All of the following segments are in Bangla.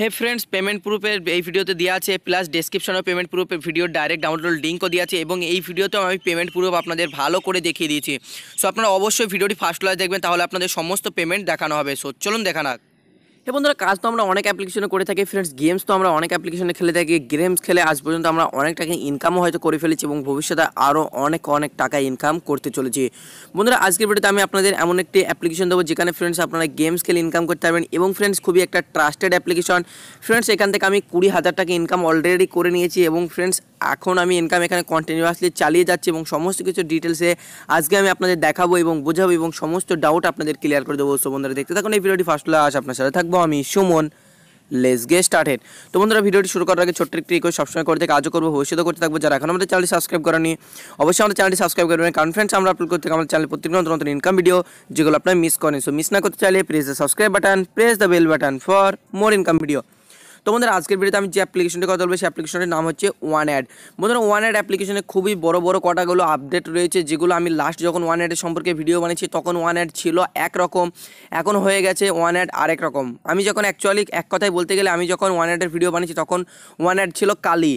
হে ফ্রেন্ডস পেমেন্ট প্রুফের এই ভিডিওতে দেওয়া আছে প্লাস ডেসক্রিপশনেও পেমেন্ট প্রুফের ভিডিও ডাইরেক্ট ডাউনলোড লিঙ্কও দেওয়া আছে এবং এই ভিডিওতেও আমি পেমেন্ট প্রুফ আপনাদের ভালো করে দেখিয়ে দিয়েছি সো আপনারা অবশ্যই ভিডিওটি ফার্স্ট ক্লাস দেখবেন তাহলে আপনাদের সমস্ত পেমেন্ট দেখানো হবে সো চলুন দেখা হে হ্যাঁ বন্ধুরা কাজ তো আমরা অনেক অ্যাপ্লিকেশনে করে থাকি ফ্রেন্ডস গেমস তো আমরা অনেক অ্যাপ্লিকেশনে খেলে থাকি গেমস খেলে আজ পর্যন্ত আমরা অনেক টাকা ইনকামও হয়তো করে ফেলেছি এবং ভবিষ্যতে আরও অনেক অনেক টাকা ইনকাম করতে চলেছি বন্ধুরা আজকের ভিডিওতে আমি আপনাদের এমন একটি অ্যাপ্লিকেশন দেবো যেখানে ফ্রেন্ডস আপনারা গেমস খেলে ইনকাম করতে পারবেন এবং ফ্রেন্ডস খুবই একটা ট্রাস্টেড অ্যাপ্লিকেশন ফ্রেন্ডস এখান থেকে আমি কুড়ি হাজার টাকা ইনকাম অলরেডি করে নিয়েছি এবং ফ্রেন্ডস এখন আমি ইনকাম এখানে কন্টিনিউয়াসলি চালিয়ে যাচ্ছি এবং সমস্ত কিছু ডিটেলসে আজকে আমি আপনাদের দেখাবো এবং বোঝাবো এবং সমস্ত ডাউট আপনাদের ক্লিয়ার করে দেবো সো বন্ধুরা দেখতে থাকুন এই ভিডিওটি ফার্স্ট আজ আপনার সাথে থাকবো আমি সুমন লেস গে স্টার্টেড তো বন্ধুরা ভিডিওটি শুরু করার আগে ছোট্ট একটি রিকোয়েস্ট সবসময় করে থেকে করবো ভবিষ্যতে করতে থাকবো যারা এখন আমাদের চ্যানেলটি সাবস্ক্রাইব করেনি অবশ্যই আমাদের চ্যানেলটি সাবস্ক্রাইব করবেন কারণ ফ্রেন্ডস আমরা আপলোড করতে আমাদের চ্যানেল প্রত্যেক নতুন নতুন ইনকাম ভিডিও যেগুলো আপনার মিস করেন সো মিস না করতে চাইলে press the subscribe button press the bell button for more income video তো বন্ধুরা আজকের ভিডিওতে আমি যে অ্যাপ্লিকেশনটি কথা বলবো সেই অ্যাপ্লিকেশনটির নাম হচ্ছে ওয়ান অ্যাড বন্ধুরা ওয়ান অ্যাড অ্যাপ্লিকেশনে খুবই বড় বড় কটাগুলো আপডেট রয়েছে যেগুলো আমি লাস্ট যখন ওয়ান অ্যাডের সম্পর্কে ভিডিও বানিয়েছি তখন ওয়ান অ্যাড ছিল এক রকম এখন হয়ে গেছে ওয়ান অ্যাড আরেক রকম আমি যখন অ্যাকচুয়ালি এক কথায় বলতে গেলে আমি যখন ওয়ান অ্যাডের ভিডিও বানিয়েছি তখন ওয়ান অ্যাড ছিল কালি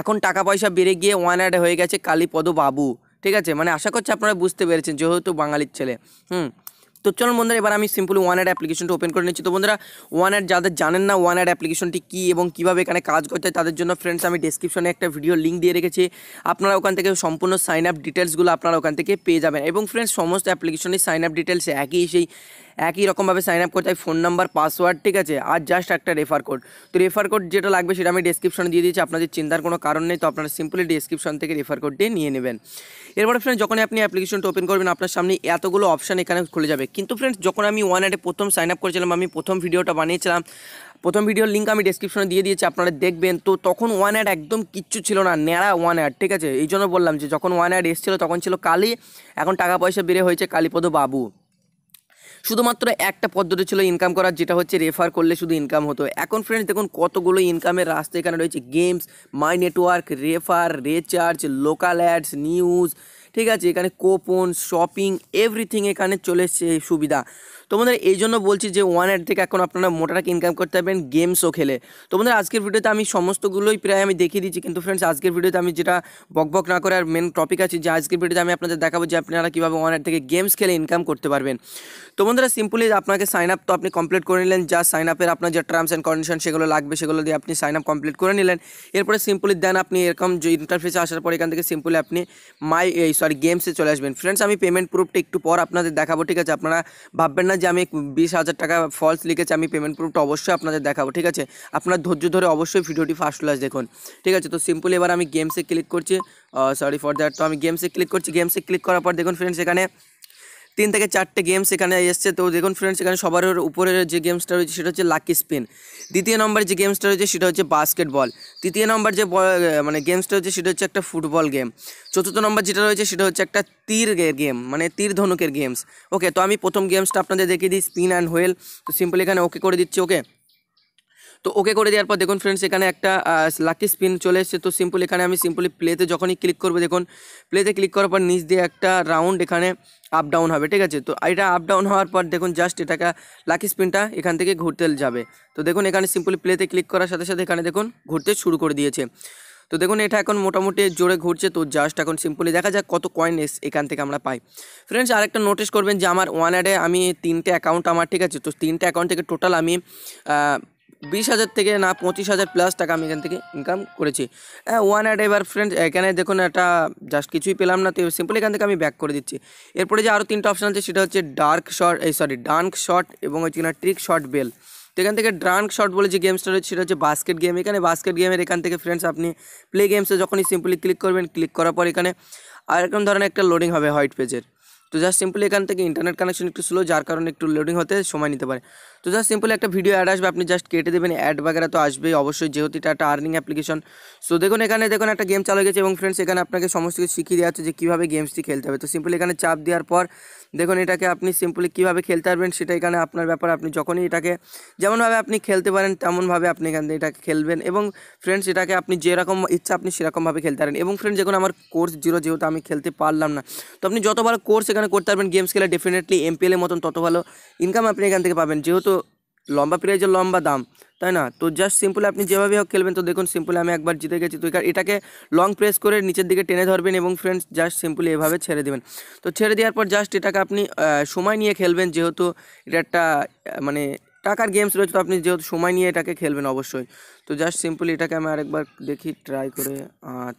এখন টাকা পয়সা বেড়ে গিয়ে ওয়ান অ্যাড হয়ে গেছে কালীপদ বাবু ঠিক আছে মানে আশা করছি আপনারা বুঝতে পেরেছেন যেহেতু বাঙালির ছেলে হুম তো চলুন বন্ধুরা এবার আমি সিম্পলি ওয়ান অ্যাড অ্যাপ্লিকেশনটা ওপেন করে নিচ্ছি তো বন্ধুরা ওয়ান অ্যাড যাদের জানেন না ওয়ান অ্যাড অ্যাপ্লিকেশনটি কী এবং কীভাবে এখানে কাজ করতে হয় তাদের জন্য ফ্রেন্ডস আমি ডিসক্রিপশনে একটা ভিডিও লিঙ্ক দিয়ে রেখেছি আপনারা ওখান থেকে সম্পূর্ণ সাইন আপ ডিটেলসগুলো আপনারা ওখান থেকে পেয়ে যাবেন এবং ফ্রেন্ডস সমস্ত অ্যাপ্লিকেশনের সাইন আপ ডিটেলস একই সেই একই রকমভাবে সাইন আপ করতে হয় ফোন নাম্বার পাসওয়ার্ড ঠিক আছে আর জাস্ট একটা রেফার কোড তো রেফার কোড যেটা লাগবে সেটা আমি ডিসক্রিপশনে দিয়ে দিয়েছি আপনাদের চিন্তার কোনো কারণ নেই তো আপনারা সিম্পলি ডিসক্রিপশন থেকে রেফার কোডটি নিয়ে নেবেন এরপরে ফ্রেন্ড যখন আপনি অ্যাপ্লিকেশনটা ওপেন করবেন আপনার সামনে এতগুলো অপশান এখানে খুলে যাবে কিন্তু ফ্রেন্ডস যখন আমি ওয়ান অ্যাডে প্রথম সাইন আপ করেছিলাম আমি প্রথম ভিডিওটা বানিয়েছিলাম প্রথম ভিডিওর লিঙ্ক আমি ডিসক্রিপশনে দিয়ে দিয়েছি আপনারা দেখবেন তো তখন ওয়ান অ্যাড একদম কিচ্ছু ছিল না ন্যাড়া ওয়ান অ্যাড ঠিক আছে এই জন্য বললাম যে যখন ওয়ান অ্যাড এসেছিলো তখন ছিল কালী এখন টাকা পয়সা বেড়ে হয়েছে কালীপদ বাবু শুধুমাত্র একটা পদ্ধতি ছিল ইনকাম করার যেটা হচ্ছে রেফার করলে শুধু ইনকাম হতো এখন ফ্রেন্ডস দেখুন কতগুলো ইনকামের রাস্তা এখানে রয়েছে games my network refer recharge local ads news ঠিক আছে এখানে কোপন শপিং এভরিথিং এখানে চলে এসছে সুবিধা তো বন্ধুরা এই জন্য বলছি যে ওয়ান অ্যাড থেকে এখন আপনারা মোটা ইনকাম করতে পারবেন গেমসও খেলে তো বন্ধুরা আজকের ভিডিওতে আমি সমস্তগুলোই প্রায় আমি দেখিয়ে দিচ্ছি কিন্তু ফ্রেন্ডস আজকের ভিডিওতে আমি যেটা বকবক না করে আর মেন টপিক আছে যে আজকের ভিডিওতে আমি আপনাদের দেখাবো যে আপনারা কীভাবে ওয়ান অ্যাড থেকে গেমস খেলে ইনকাম করতে পারবেন তো বন্ধুরা সিম্পলি আপনাকে সাইন আপ তো আপনি কমপ্লিট করে নিলেন যা সাইন আপের আপনার যে টার্মস অ্যান্ড কন্ডিশন সেগুলো লাগবে সেগুলো দিয়ে আপনি সাইন আপ কমপ্লিট করে নিলেন এরপরে সিম্পলি দেন আপনি এরকম যে ইন্টারফেসে আসার পর এখান থেকে সিম্পলি আপনি মাই এই সরি গেমসে চলে আসবেন ফ্রেন্ডস আমি পেমেন্ট প্রুফটা একটু পর আপনাদের দেখাবো ঠিক আছে আপনারা ভাববেন না যে আমি বিশ হাজার টাকা ফলস লিখেছি আমি পেমেন্ট প্রুফটা অবশ্যই আপনাদের দেখাবো ঠিক আছে আপনার ধৈর্য ধরে অবশ্যই ভিডিওটি ফার্স্ট ক্লাস দেখুন ঠিক আছে তো সিম্পল এবার আমি গেমসে ক্লিক করছি সরি ফর দ্যাট তো আমি গেমসে ক্লিক করছি গেমসে ক্লিক করার পর দেখুন ফ্রেন্ডস এখানে তিন থেকে চারটে গেমস এখানে এসছে তো দেখুন ফ্রেন্ডস এখানে সবার উপরে যে গেমসটা রয়েছে সেটা হচ্ছে লাকি স্পিন দ্বিতীয় নম্বর যে গেমসটা রয়েছে সেটা হচ্ছে বাস্কেটবল তৃতীয় নম্বর যে মানে গেমসটা হচ্ছে সেটা হচ্ছে একটা ফুটবল গেম চতুর্থ নম্বর যেটা রয়েছে সেটা হচ্ছে একটা তীর গেম মানে তীর ধনুকের গেমস ওকে তো আমি প্রথম গেমসটা আপনাদের দেখিয়ে দিই স্পিন অ্যান্ড হোয়েল তো সিম্পলি এখানে ওকে করে দিচ্ছি ওকে তো ওকে করে দেওয়ার পর দেখুন ফ্রেন্ডস এখানে একটা লাকি স্পিন চলে এসেছে তো সিম্পল এখানে আমি সিম্পলি প্লেতে যখনই ক্লিক করবো দেখুন প্লেতে ক্লিক করার পর নিচ দিয়ে একটা রাউন্ড এখানে আপ ডাউন হবে ঠিক আছে তো এটা আপ ডাউন হওয়ার পর দেখুন জাস্ট এটাকে লাকি স্পিনটা এখান থেকে ঘুরতে যাবে তো দেখুন এখানে সিম্পলি প্লেতে ক্লিক করার সাথে সাথে এখানে দেখুন ঘুরতে শুরু করে দিয়েছে তো দেখুন এটা এখন মোটামুটি জোরে ঘুরছে তো জাস্ট এখন সিম্পলি দেখা যাক কত কয়েন এস এখান থেকে আমরা পাই ফ্রেন্ডস আরেকটা নোটিস করবেন যে আমার ওয়ান অ্যাডে আমি তিনটে অ্যাকাউন্ট আমার ঠিক আছে তো তিনটে অ্যাকাউন্ট থেকে টোটাল আমি বিশ হাজার থেকে না পঁচিশ হাজার প্লাস টাকা আমি এখান থেকে ইনকাম করেছি হ্যাঁ ওয়ান অ্যাড এবার ফ্রেন্ড এখানে দেখুন একটা জাস্ট কিছুই পেলাম না তো সিম্পলি এখান থেকে আমি ব্যাক করে দিচ্ছি এরপরে যে আরও তিনটা অপশান আছে সেটা হচ্ছে ডার্ক শট এই সরি ডার্ক শট এবং হচ্ছে কিনা ট্রিক শট বেল তো এখান থেকে ড্রাঙ্ক শট বলে যে গেমসটা রয়েছে সেটা হচ্ছে বাস্কেট গেম এখানে বাস্কেট গেমের এখান থেকে ফ্রেন্ডস আপনি প্লে গেমসে যখনই সিম্পলি ক্লিক করবেন ক্লিক করার পর এখানে আর এরকম ধরনের একটা লোডিং হবে হোয়াইট পেজের তো জাস্ট সিম্পলি এখান থেকে ইন্টারনেট কানেকশন একটু স্লো যার কারণে একটু লোডিং হতে সময় নিতে পারে তো জাস্ট সিম্পলি একটা ভিডিও অ্যাড আসবে আপনি জাস্ট কেটে দেবেন অ্যাড বাগেরা তো আসবেই অবশ্যই যেহেতু এটা একটা আর্নিং অ্যাপ্লিকেশন সো দেখুন এখানে দেখুন একটা গেম চালু গেছে এবং ফ্রেন্ডস এখানে আপনাকে সমস্ত কিছু শিখিয়ে দেওয়া হচ্ছে যে কীভাবে গেমসটি খেলতে হবে তো সিম্পলি এখানে চাপ দেওয়ার পর দেখুন এটাকে আপনি সিম্পলি কীভাবে খেলতে পারবেন সেটা এখানে আপনার ব্যাপার আপনি যখনই এটাকে যেমনভাবে আপনি খেলতে পারেন তেমনভাবে আপনি এখান থেকে এটাকে খেলবেন এবং ফ্রেন্ডস এটাকে আপনি যেরকম ইচ্ছা আপনি সেরকমভাবে খেলতে পারেন এবং ফ্রেন্ডস যখন আমার কোর্স জিরো যেহেতু আমি খেলতে পারলাম না তো আপনি যতবার কোর্স এখানে করতে পারবেন গেমস খেলে ডেফিনেটলি এমপিএলের মতন তত ভালো ইনকাম আপনি এখান থেকে পাবেন যেহেতু লম্বা প্রাইজের লম্বা দাম তাই না তো জাস্ট সিম্পল আপনি যেভাবে হোক খেলবেন তো দেখুন সিম্পলে আমি একবার জিতে গেছি তো এটাকে লং প্রেস করে নিচের দিকে টেনে ধরবেন এবং ফ্রেন্ডস জাস্ট সিম্পলি এভাবে ছেড়ে দেবেন তো ছেড়ে দেওয়ার পর জাস্ট এটাকে আপনি সময় নিয়ে খেলবেন যেহেতু এটা একটা মানে টাকার গেমস রয়েছে তো আপনি যেহেতু সময় নিয়ে এটাকে খেলবেন অবশ্যই তো জাস্ট সিম্পলি এটাকে আমি আরেকবার দেখি ট্রাই করে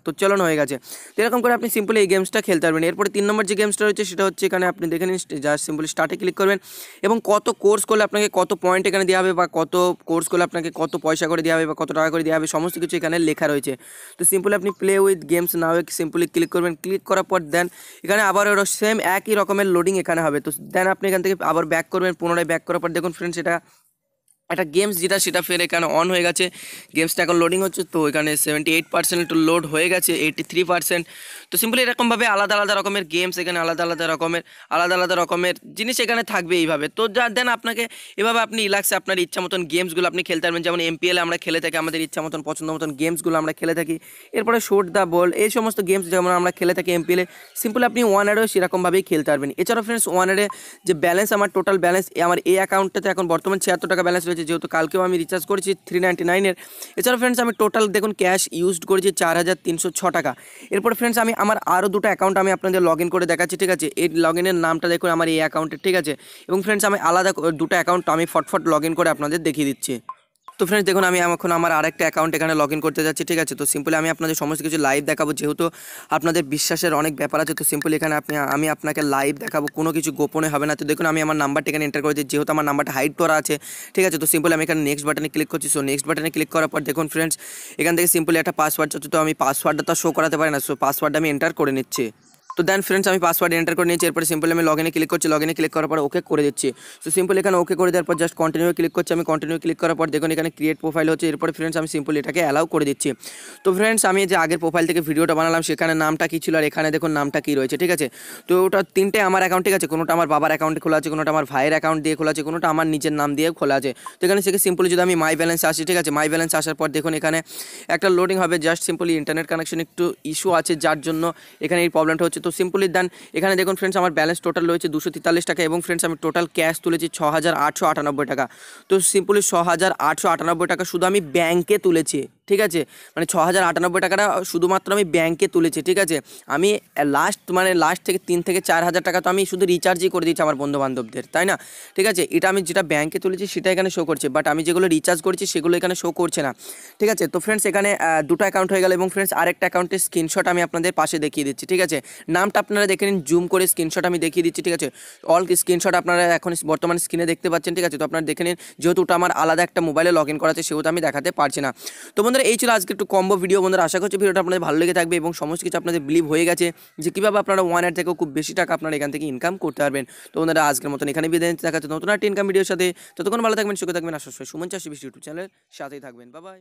তো চলন হয়ে গেছে তো এরকম করে আপনি সিম্পলি এই গেমসটা খেলতে পারবেন এরপরে তিন নম্বর যে গেমসটা রয়েছে সেটা হচ্ছে এখানে আপনি দেখে নিন জাস্ট সিম্পলি স্টার্টে ক্লিক করবেন এবং কত কোর্স করলে আপনাকে কত পয়েন্ট এখানে দেওয়া হবে বা কত কোর্স করলে আপনাকে কত পয়সা করে দেওয়া হবে বা কত টাকা করে দেওয়া হবে সমস্ত কিছু এখানে লেখা রয়েছে তো সিম্পলি আপনি play with games now simply click করবেন ক্লিক করার পর দেন এখানে আবার ওর সেম একই রকমের লোডিং এখানে হবে তো দেন আপনি এখান থেকে আবার ব্যাক করবেন পুনরায় ব্যাক করার পর দেখুন ফ্রেন্ডস এটা একটা গেমস যেটা সেটা ফের এখানে অন হয়ে গেছে গেমসটা এখন লোডিং হচ্ছে তো এখানে সেভেন্টি এইট পার্সেন্ট লোড হয়ে গেছে এইটি থ্রি পার্সেন্ট তো সিম্পলি এরকমভাবে আলাদা আলাদা রকমের গেমস এখানে আলাদা আলাদা রকমের আলাদা আলাদা রকমের জিনিস এখানে থাকবে এইভাবে তো যা দেন আপনাকে এভাবে আপনি ইলাক্সে আপনার ইচ্ছা মতন গেমসগুলো আপনি খেলতে পারবেন যেমন এমপিএলে আমরা খেলে থাকি আমাদের ইচ্ছা মতন পছন্দ মতন গেমসগুলো আমরা খেলে থাকি এরপরে শোট দ্য বল এই সমস্ত গেমস যেমন আমরা খেলে থাকি এমপিএলে সিম্পলি আপনি ওয়ান আরেও সেরকমভাবেই খেলতে পারবেন এছাড়াও ফ্রেন্ডস ওয়ান যে ব্যালেন্স আমার টোটাল ব্যালেন্স আমার এই অ্যাকাউন্টটাতে এখন বর্তমান ছিয়াত্তর টাকা ব্যালেন্স রয়েছে আছে যেহেতু কালকেও আমি রিচার্জ করেছি থ্রি নাইনটি নাইনের এছাড়া ফ্রেন্ডস আমি টোটাল দেখুন ক্যাশ ইউজড করেছি চার হাজার তিনশো ছ টাকা এরপর ফ্রেন্ডস আমি আমার আরও দুটো অ্যাকাউন্ট আমি আপনাদের লগ করে দেখাচ্ছি ঠিক আছে এই লগ নামটা দেখুন আমার এই অ্যাকাউন্টের ঠিক আছে এবং ফ্রেন্ডস আমি আলাদা দুটো অ্যাকাউন্ট আমি ফটফট লগ করে আপনাদের দেখিয়ে দিচ্ছি তো ফ্রেন্ডস দেখুন আমি এখন আমার আরেকটা অ্যাকাউন্ট এখানে লগ করতে যাচ্ছি ঠিক আছে তো সিম্পলি আমি আপনাদের সমস্ত কিছু লাইভ দেখাবো যেহেতু আপনাদের বিশ্বাসের অনেক ব্যাপার আছে তো সিম্পলি এখানে আপনি আমি আপনাকে লাইভ দেখাবো কোনো কিছু গোপনে হবে না তো দেখুন আমি আমার নাম্বারটা এখানে এন্টার করে দিচ্ছি যেহেতু আমার নাম্বারটা হাইড করা আছে ঠিক আছে তো সিম্পলি আমি এখানে নেক্সট বাটনে ক্লিক করছি সো নেক্সট বাটনে ক্লিক করার পর দেখুন ফ্রেন্ডস এখান থেকে সিম্পলি একটা পাসওয়ার্ড চাচ্ছে তো আমি পাসওয়ার্ডটা তো শো করাতে পারি না সো পাসওয়ার্ডটা আমি এন্টার করে নিচ্ছি তো দেন ফ্রেন্ডস আমি পাসওয়ার্ড এন্টার করে নিয়েছি এরপরে সিম্পলি আমি লগ ইনে ক্লিক করছি লগ ইনে ক্লিক করার পর ওকে করে দিচ্ছি সো সিম্পলি এখানে ওকে করে দেওয়ার পর জাস্ট কন্টিনিউ ক্লিক করছি আমি কন্টিনিউ ক্লিক করার পর দেখুন এখানে ক্রিয়েট প্রোফাইল হচ্ছে এরপরে ফ্রেন্ডস আমি সিম্পলি এটাকে অ্যালাউ করে দিচ্ছি তো ফ্রেন্ডস আমি যে আগের প্রোফাইল থেকে ভিডিওটা বানালাম সেখানে নামটা কী ছিল আর এখানে দেখুন নামটা কী রয়েছে ঠিক আছে তো ওটা তিনটে আমার অ্যাকাউন্ট ঠিক আছে কোনোটা আমার বাবার অ্যাকাউন্টে খোলা আছে কোনোটা আমার ভাইয়ের অ্যাকাউন্ট দিয়ে খোলা আছে কোনোটা আমার নিজের নাম দিয়ে খোলা আছে তো এখানে সেখানে সিম্পলি যদি আমি মাই ব্যালেন্স আসি ঠিক আছে মাই ব্যালেন্স আসার পর দেখুন এখানে একটা লোডিং হবে জাস্ট সিম্পলি ইন্টারনেট কানেকশন একটু ইস্যু আছে যার জন্য এখানে এই প্রবলেমটা হচ্ছে তো তো সিম্পলি দেন এখানে দেখুন ফ্রেন্ডস আমার ব্যালেন্স টোটাল রয়েছে দুশো তেতাল্লিশ টাকা এবং ফ্রেন্ডস আমি টোটাল ক্যাশ তুলেছি ছ হাজার আটশো আটানব্বই টাকা তো সিম্পলি ছ হাজার আটশো আটানব্বই টাকা শুধু আমি ব্যাংকে তুলেছি ঠিক আছে মানে ছ হাজার আটানব্বই টাকাটা শুধুমাত্র আমি ব্যাংকে তুলেছি ঠিক আছে আমি লাস্ট মানে লাস্ট থেকে তিন থেকে চার হাজার টাকা তো আমি শুধু রিচার্জই করে দিয়েছি আমার বন্ধুবান্ধবদের তাই না ঠিক আছে এটা আমি যেটা ব্যাংকে তুলেছি সেটা এখানে শো করছে বাট আমি যেগুলো রিচার্জ করেছি সেগুলো এখানে শো করছে না ঠিক আছে তো ফ্রেন্ডস এখানে দুটো অ্যাকাউন্ট হয়ে গেল এবং ফ্রেন্ডস আরেকটা অ্যাকাউন্টের স্ক্রিনশট আমি আপনাদের পাশে দেখিয়ে দিচ্ছি ঠিক আছে নামটা আপনারা দেখে নিন জুম করে স্ক্রিনশট আমি দেখিয়ে দিচ্ছি ঠিক আছে অল স্ক্রিনশট আপনারা এখন বর্তমান স্ক্রিনে দেখতে পাচ্ছেন ঠিক আছে তো আপনারা দেখে নিন যেহেতু ওটা আমার আলাদা একটা মোবাইলে লগ ইন করা আছে সেহেতু আমি দেখাতে পারছি না তো বন্ধু বন্ধুরা এই ছিল আজকে একটু কম্বো ভিডিও বন্ধুরা আশা করছি ভিডিওটা আপনাদের ভালো লেগে থাকবে এবং সমস্ত কিছু আপনাদের বিলিভ হয়ে গেছে যে কীভাবে আপনারা ওয়ান এর থেকেও খুব বেশি টাকা আপনারা এখান থেকে ইনকাম করতে পারবেন তো বন্ধুরা আজকের মতন এখানে বিদায় দেখাচ্ছে নতুন একটা ইনকাম ভিডিওর সাথে ততক্ষণ ভালো থাকবেন সুখে থাকবেন আশা সুমন চাষি ইউটিউব চ্যানেলের সাথেই থাকবেন বাবাই